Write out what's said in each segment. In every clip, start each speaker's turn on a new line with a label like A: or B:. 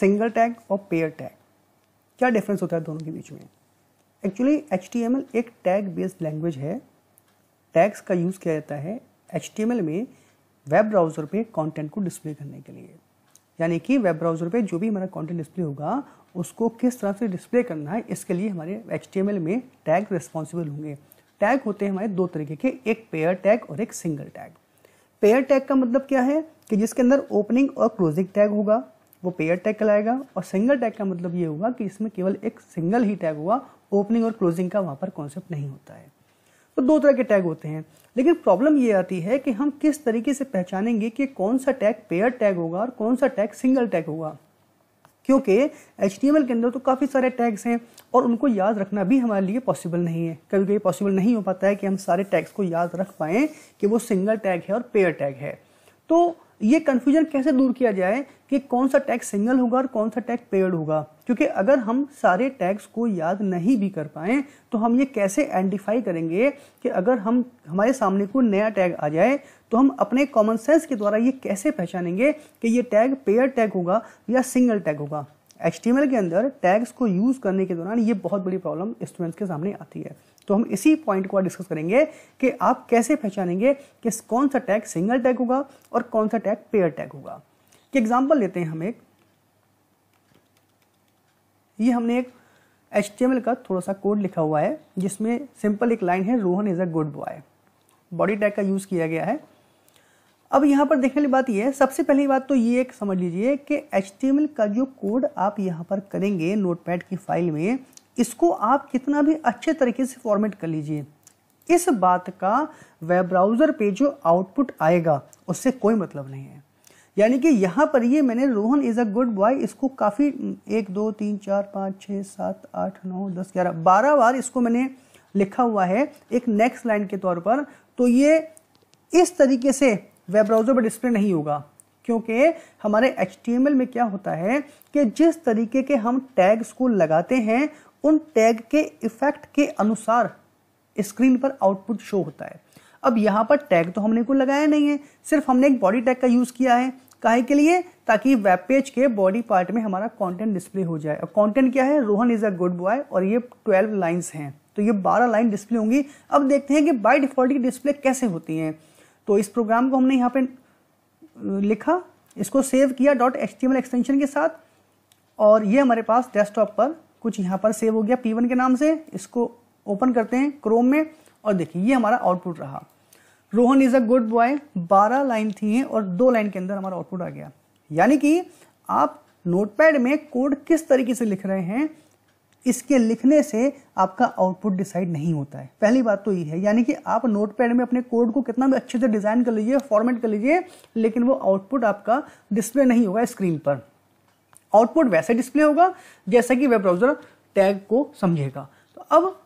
A: single tag और pair tag क्या difference होता है दोनों के बीच में एक्चुअली एच एक टैग बेस्ड लैंग्वेज है टैग्स का यूज़ किया जाता है एच में वेब ब्राउज़र पे कंटेंट को डिस्प्ले करने के लिए यानी कि वेब ब्राउज़र पे जो भी हमारा कंटेंट डिस्प्ले होगा उसको किस तरह से डिस्प्ले करना है इसके लिए हमारे एच में टैग रिस्पॉन्सिबल होंगे टैग होते हैं हमारे दो तरीके के एक पेयर टैग और एक सिंगल टैग पेयर टैग का मतलब क्या है कि जिसके अंदर ओपनिंग और क्लोजिंग टैग होगा वो पेयर टैग कहलाएगा और सिंगल टैग का मतलब ये हुआ कि इसमें केवल एक सिंगल ही टैग हुआ ओपनिंग और क्लोजिंग का वहाँ पर कॉन्सेप्ट नहीं होता है तो दो तरह के टैग होते हैं लेकिन प्रॉब्लम ये आती है कि हम किस तरीके से पहचानेंगे कि कौन सा टैग पेयर टैग होगा और कौन सा टैग सिंगल टैग होगा क्योंकि एच के अंदर तो काफ़ी सारे टैग्स हैं और उनको याद रखना भी हमारे लिए पॉसिबल नहीं है कभी कभी पॉसिबल नहीं हो पाता है कि हम सारे टैग्स को याद रख पाएँ कि वो सिंगल टैग है और पेयर टैग है तो ये कन्फ्यूजन कैसे दूर किया जाए कि कौन सा टैग सिंगल होगा और कौन सा टैक्स पेयर्ड होगा क्योंकि अगर हम सारे टैक्स को याद नहीं भी कर पाए तो हम ये कैसे आइडेंटिफाई करेंगे कि अगर हम हमारे सामने को नया टैग आ जाए तो हम अपने कॉमन सेंस के द्वारा ये कैसे पहचानेंगे कि ये टैग पेयर टैग होगा या सिंगल टैग होगा एच के अंदर टैग्स को यूज़ करने के दौरान ये बहुत बड़ी प्रॉब्लम स्टूडेंट्स के सामने आती है तो हम इसी पॉइंट को डिस्कस करेंगे कि आप कैसे पहचानेंगे कि कौन सा टैग सिंगल टैग होगा और कौन सा टैग पेयर टैग होगा कि एग्जाम्पल लेते हैं हम एक ये हमने एक एच का थोड़ा सा कोड लिखा हुआ है जिसमें सिंपल एक लाइन है Rohan is a good boy body tag का यूज़ किया गया है अब यहाँ पर देखने वाली बात यह है सबसे पहली बात तो ये एक समझ लीजिए कि एच का जो कोड आप यहाँ पर करेंगे नोटपैड की फाइल में इसको आप कितना भी अच्छे तरीके से फॉर्मेट कर लीजिए इस बात का वेब ब्राउज़र पे जो आउटपुट आएगा उससे कोई मतलब नहीं है यानी कि यहाँ पर ये मैंने Rohan is a good boy इसको काफ़ी एक दो तीन चार पाँच छः सात आठ नौ दस ग्यारह बारह बार इसको मैंने लिखा हुआ है एक नेक्स्ट लाइन के तौर पर तो ये इस तरीके से वेब ब्राउज़र पर डिस्प्ले नहीं होगा क्योंकि हमारे एच में क्या होता है कि जिस तरीके के हम टैग्स को लगाते हैं उन टैग के इफेक्ट के अनुसार स्क्रीन पर आउटपुट शो होता है अब यहाँ पर टैग तो हमने को लगाया नहीं है सिर्फ हमने एक बॉडी टैग का यूज़ किया है काहे के लिए ताकि वेब पेज के बॉडी पार्ट में हमारा कंटेंट डिस्प्ले हो जाए और कंटेंट क्या है Rohan is a good boy और ये ट्वेल्व लाइन्स हैं तो ये बारह लाइन डिस्प्ले होंगी अब देखते हैं कि बाई डिफॉल्ट की डिस्प्ले कैसे होती है तो इस प्रोग्राम को हमने यहाँ पे लिखा इसको सेव किया डॉट एच एक्सटेंशन के साथ और ये हमारे पास डेस्कटॉप पर कुछ यहाँ पर सेव हो गया P1 के नाम से इसको ओपन करते हैं क्रोम में और देखिए ये हमारा आउटपुट रहा Rohan is a good boy बारह लाइन थी और दो लाइन के अंदर हमारा आउटपुट आ गया यानी कि आप नोटपैड में कोड किस तरीके से लिख रहे हैं इसके लिखने से आपका आउटपुट डिसाइड नहीं होता है पहली बात तो ये है यानी कि आप नोटपैड में अपने कोड को कितना भी अच्छे से डिज़ाइन कर लीजिए फॉर्मेट कर लीजिए लेकिन वो आउटपुट आपका डिस्प्ले नहीं होगा स्क्रीन पर आउटपुट वैसे डिस्प्ले होगा जैसा कि वेब ब्राउजर टैग को समझेगा तो अब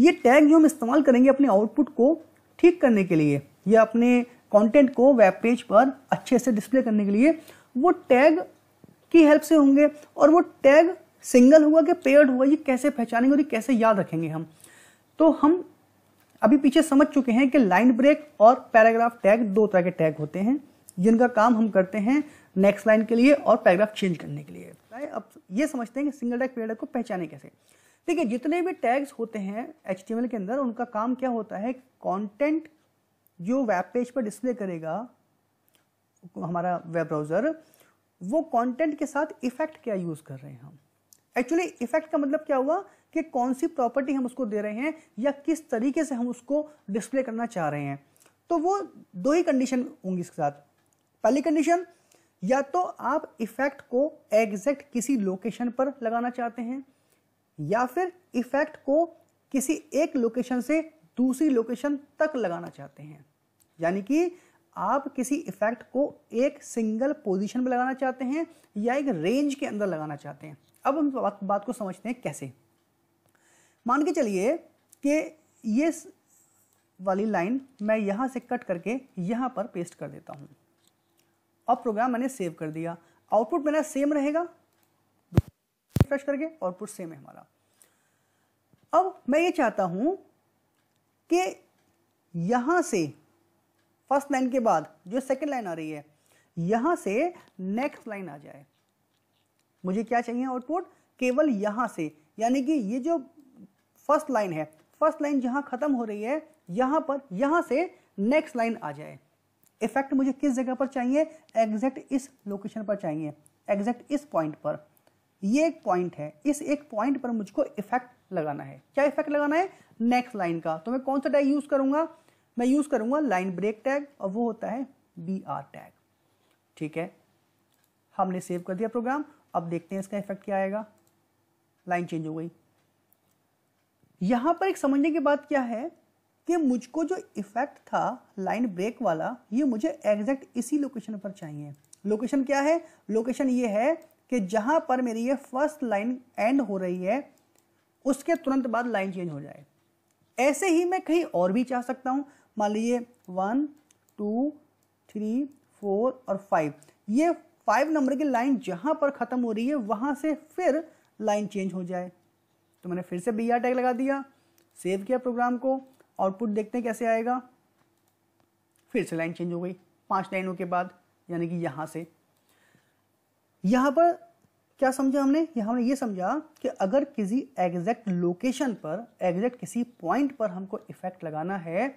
A: ये टैग जो हम इस्तेमाल करेंगे अपने आउटपुट को ठीक करने के लिए या अपने कंटेंट को वेब पेज पर अच्छे से डिस्प्ले करने के लिए वो टैग की हेल्प से होंगे और वो टैग सिंगल हुआ कि पेयर्ड हुआ ये कैसे पहचानेंगे और ये कैसे याद रखेंगे हम तो हम अभी पीछे समझ चुके हैं कि लाइन ब्रेक और पैराग्राफ टैग दो तरह के टैग होते हैं जिनका काम हम करते हैं नेक्स्ट लाइन के लिए और पैराग्राफ चेंज करने के लिए राइट अब ये समझते हैं कि सिंगल टैग पीरियड को पहचाने कैसे देखिए जितने भी टैग्स होते हैं एच के अंदर उनका काम क्या होता है कॉन्टेंट जो वेब पेज पर डिस्प्ले करेगा हमारा वेब ब्राउज़र वो कंटेंट के साथ इफेक्ट क्या यूज़ कर रहे हैं हम एक्चुअली इफेक्ट का मतलब क्या हुआ कि कौन सी प्रॉपर्टी हम उसको दे रहे हैं या किस तरीके से हम उसको डिस्प्ले करना चाह रहे हैं तो वो दो ही कंडीशन होंगी इसके साथ पहली कंडीशन या तो आप इफेक्ट को एग्जैक्ट किसी लोकेशन पर लगाना चाहते हैं या फिर इफेक्ट को किसी एक लोकेशन से दूसरी लोकेशन तक लगाना चाहते हैं यानी कि आप किसी इफेक्ट को एक सिंगल पोजीशन पर लगाना चाहते हैं या एक रेंज के अंदर लगाना चाहते हैं अब हम बात, को समझते हैं कैसे मान के चलिए कि ये वाली लाइन मैं यहाँ से कट करके यहाँ पर पेस्ट कर देता हूँ अब प्रोग्राम मैंने सेव कर दिया आउटपुट मेरा सेम रहेगा रिफ्रेश करके आउटपुट सेम है हमारा अब मैं ये चाहता हूं कि यहां से फर्स्ट लाइन के बाद जो सेकंड लाइन आ रही है यहां से नेक्स्ट लाइन आ जाए मुझे क्या चाहिए आउटपुट केवल यहां से यानी कि ये जो फर्स्ट लाइन है फर्स्ट लाइन जहां खत्म हो रही है यहां पर यहां से नेक्स्ट लाइन आ जाए इफेक्ट मुझे किस जगह पर चाहिए एग्जैक्ट इस लोकेशन पर चाहिए एग्जैक्ट इस पॉइंट पर ये एक पॉइंट है इस एक पॉइंट पर मुझको इफेक्ट लगाना है क्या इफेक्ट लगाना है नेक्स्ट लाइन का तो मैं कौन सा टैग यूज करूंगा मैं यूज करूंगा लाइन ब्रेक टैग और वो होता है बी आर टैग ठीक है हमने सेव कर दिया प्रोग्राम अब देखते हैं इसका इफेक्ट क्या आएगा लाइन चेंज हो गई यहां पर एक समझने की बात क्या है कि मुझको जो इफेक्ट था लाइन ब्रेक वाला ये मुझे एग्जैक्ट इसी लोकेशन पर चाहिए लोकेशन क्या है लोकेशन ये है कि जहाँ पर मेरी ये फर्स्ट लाइन एंड हो रही है उसके तुरंत बाद लाइन चेंज हो जाए ऐसे ही मैं कहीं और भी चाह सकता हूँ मान लीजिए वन टू थ्री फोर और फाइव ये फाइव नंबर की लाइन जहाँ पर ख़त्म हो रही है वहाँ से फिर लाइन चेंज हो जाए तो मैंने फिर से बी आर टैग लगा दिया सेव किया प्रोग्राम को आउटपुट देखते हैं कैसे आएगा फिर से लाइन चेंज हो गई पांच लाइनों के बाद यानी कि यहां से यहां पर क्या समझा हमने यहां हमने ये समझा कि अगर किसी एग्जैक्ट लोकेशन पर एग्जैक्ट किसी पॉइंट पर हमको इफेक्ट लगाना है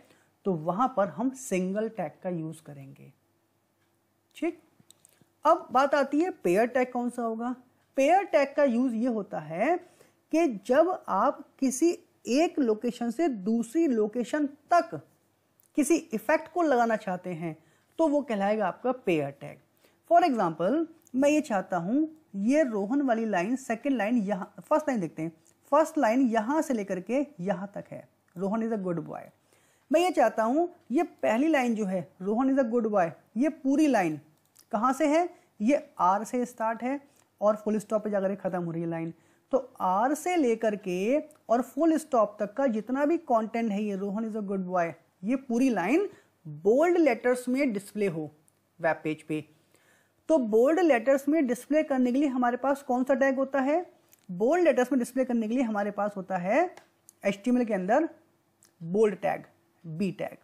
A: तो वहां पर हम सिंगल टैग का यूज करेंगे ठीक अब बात आती है पेयर टैग कौन सा होगा पेयर टैग का यूज ये होता है कि जब आप किसी एक लोकेशन से दूसरी लोकेशन तक किसी इफेक्ट को लगाना चाहते हैं तो वो कहलाएगा आपका पेयर टैग फॉर एग्जाम्पल मैं ये चाहता हूँ ये रोहन वाली लाइन सेकेंड लाइन यहाँ फर्स्ट लाइन देखते हैं फर्स्ट लाइन यहाँ से लेकर के यहाँ तक है Rohan is a good boy मैं ये चाहता हूँ ये पहली लाइन जो है Rohan is a good boy ये पूरी लाइन कहाँ से है ये आर से स्टार्ट है और फुल स्टॉप पे जाकर ख़त्म हो रही है लाइन तो आर से लेकर के और फुल स्टॉप तक का जितना भी कंटेंट है ये Rohan is a good boy ये पूरी लाइन बोल्ड लेटर्स में डिस्प्ले हो वेब पेज पे तो बोल्ड लेटर्स में डिस्प्ले करने के लिए हमारे पास कौन सा टैग होता है बोल्ड लेटर्स में डिस्प्ले करने के लिए हमारे पास होता है एच के अंदर bold tag B tag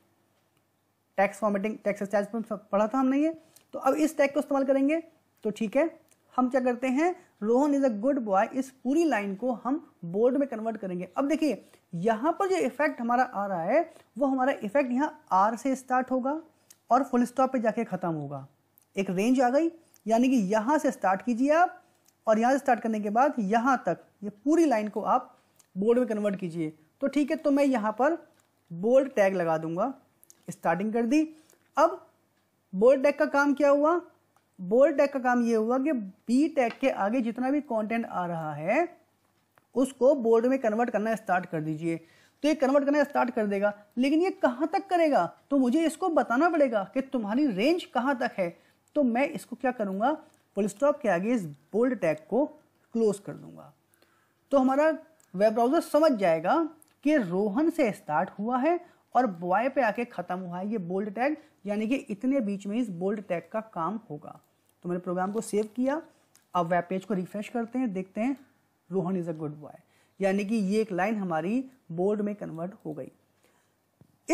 A: tags formatting tags पढ़ा था हमने ये तो अब इस टैग को इस्तेमाल करेंगे तो ठीक है हम क्या करते हैं Rohan is a good boy इस पूरी लाइन को हम बोर्ड में कन्वर्ट करेंगे अब देखिए यहाँ पर जो इफेक्ट हमारा आ रहा है वो हमारा इफेक्ट यहाँ आर से स्टार्ट होगा और फुल स्टॉप पे जाके ख़त्म होगा एक रेंज आ गई यानी कि यहाँ से स्टार्ट कीजिए आप और यहाँ से स्टार्ट करने के बाद यहाँ तक ये यह पूरी लाइन को आप बोर्ड में कन्वर्ट कीजिए तो ठीक है तो मैं यहाँ पर बोल्ड टैग लगा दूंगा स्टार्टिंग कर दी अब बोल्ड टैग का काम क्या हुआ बोल्ड टैग का काम ये हुआ कि बी टैग के आगे जितना भी कंटेंट आ रहा है उसको बोल्ड में कन्वर्ट करना स्टार्ट कर दीजिए तो ये कन्वर्ट करना स्टार्ट कर देगा लेकिन ये कहाँ तक करेगा तो मुझे इसको बताना पड़ेगा कि तुम्हारी रेंज कहाँ तक है तो मैं इसको क्या करूँगा फुल स्टॉप के आगे इस बोल्ड टैग को क्लोज कर दूंगा तो हमारा वेब ब्राउज़र समझ जाएगा कि रोहन से स्टार्ट हुआ है और बॉय पे आके खत्म हुआ है ये बोल्ड टैग यानी कि इतने बीच में इस बोल्ड टैग का काम होगा तो मैंने प्रोग्राम को सेव किया अब वेब पेज को रिफ्रेश करते हैं देखते हैं Rohan is a good boy यानी कि ये एक लाइन हमारी बोल्ड में कन्वर्ट हो गई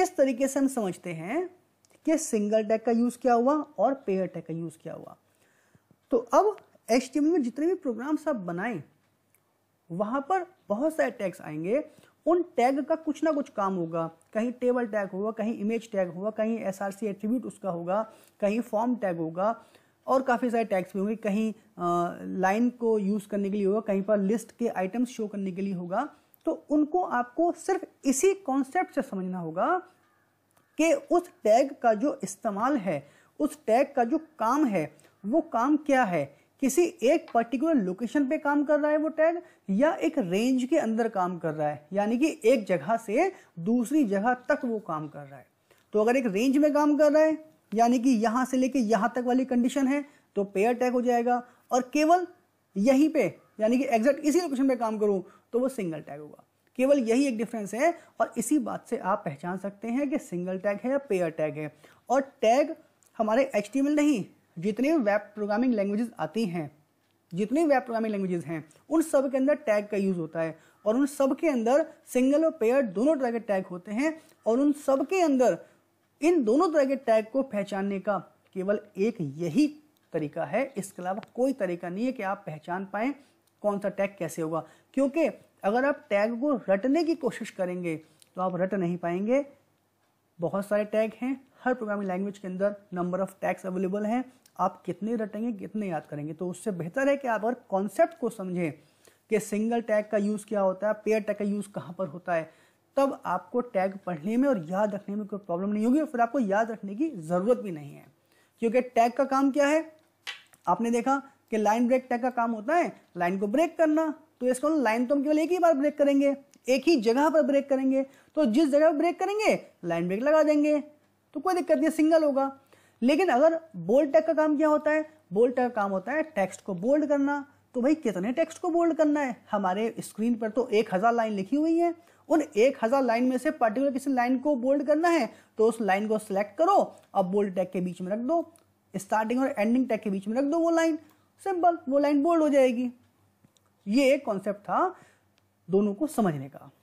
A: इस तरीके से हम समझते हैं कि सिंगल टैग का यूज़ क्या हुआ और पेयर टैग का यूज़ क्या हुआ तो अब एच में जितने भी प्रोग्राम्स आप बनाए वहां पर बहुत सारे टैग्स आएंगे उन टैग का कुछ ना कुछ काम होगा कहीं टेबल टैग होगा कहीं इमेज टैग होगा कहीं एस आर सी एट्रीब्यूट उसका होगा कहीं फॉर्म टैग होगा और काफ़ी सारे टैग्स भी होंगे कहीं लाइन को यूज़ करने के लिए होगा कहीं पर लिस्ट के आइटम्स शो करने के लिए होगा तो उनको आपको सिर्फ इसी कॉन्सेप्ट से समझना होगा कि उस टैग का जो इस्तेमाल है उस टैग का जो काम है वो काम क्या है किसी एक पर्टिकुलर लोकेशन पे काम कर रहा है वो टैग या एक रेंज के अंदर काम कर रहा है यानी कि एक जगह से दूसरी जगह तक वो काम कर रहा है तो अगर एक रेंज में काम कर रहा है यानी कि यहाँ से लेके यहाँ तक वाली कंडीशन है तो पेयर टैग हो जाएगा और केवल यहीं पे यानी कि एग्जैक्ट इसी लोकेशन पे काम करूँ तो वो सिंगल टैग होगा केवल यही एक डिफरेंस है और इसी बात से आप पहचान सकते हैं कि सिंगल टैग है या पेयर टैग है और टैग हमारे एच नहीं जितने वेब प्रोग्रामिंग लैंग्वेजेस आती हैं जितने वेब प्रोग्रामिंग लैंग्वेजेस हैं उन सब के अंदर टैग का यूज़ होता है और उन सब के अंदर सिंगल और पेयर दोनों तरह के टैग होते हैं और उन सब के अंदर इन दोनों तरह के टैग को पहचानने का केवल एक यही तरीका है इसके अलावा कोई तरीका नहीं है कि आप पहचान पाएँ कौन सा टैग कैसे होगा क्योंकि अगर आप टैग को रटने की कोशिश करेंगे तो आप रट नहीं पाएंगे बहुत सारे टैग हैं हर प्रोग्रामिंग लैंग्वेज के अंदर नंबर ऑफ टैग्स अवेलेबल हैं आप कितने रटेंगे कितने याद करेंगे तो उससे बेहतर है कि आप अगर कॉन्सेप्ट को समझें कि सिंगल टैग का यूज़ क्या होता है पेयर टैग का यूज़ कहाँ पर होता है तब आपको टैग पढ़ने में और याद रखने में कोई प्रॉब्लम नहीं होगी और फिर आपको याद रखने की ज़रूरत भी नहीं है क्योंकि टैग का काम क्या है आपने देखा कि लाइन ब्रेक टैग का काम होता है लाइन को ब्रेक करना तो इसका लाइन तो हम केवल एक ही बार ब्रेक करेंगे एक ही जगह पर ब्रेक करेंगे तो जिस जगह पर ब्रेक करेंगे लाइन ब्रेक लगा देंगे तो कोई दिक्कत नहीं सिंगल होगा लेकिन अगर बोल्ड टैग का काम क्या होता है बोल्ड टैग का काम होता है टेक्स्ट को बोल्ड करना तो भाई कितने टेक्स्ट को बोल्ड करना है हमारे स्क्रीन पर तो एक हज़ार लाइन लिखी हुई है उन एक हज़ार लाइन में से पर्टिकुलर किसी लाइन को बोल्ड करना है तो उस लाइन को सिलेक्ट करो और बोल्ड टैग के बीच में रख दो स्टार्टिंग और एंडिंग टैग के बीच में रख दो वो लाइन सिंपल वो लाइन बोल्ड हो जाएगी ये एक कॉन्सेप्ट था दोनों को समझने का